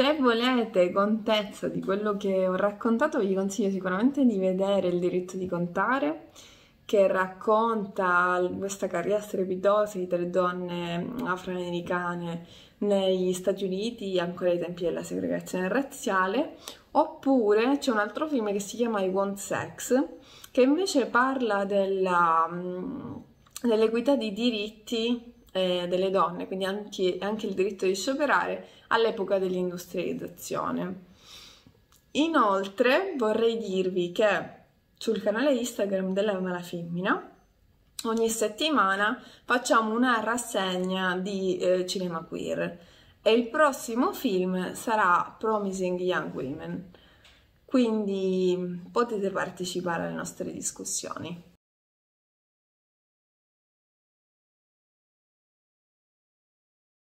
Se volete contezza di quello che ho raccontato, vi consiglio sicuramente di vedere Il diritto di contare, che racconta questa carriera strepitosa di tre donne afroamericane negli Stati Uniti, ancora ai tempi della segregazione razziale, oppure c'è un altro film che si chiama I Want Sex, che invece parla mm, dell'equità di diritti eh, delle donne, quindi anche, anche il diritto di scioperare all'epoca dell'industrializzazione. Inoltre vorrei dirvi che sul canale Instagram della Malafemmina ogni settimana facciamo una rassegna di eh, cinema queer e il prossimo film sarà Promising Young Women quindi potete partecipare alle nostre discussioni.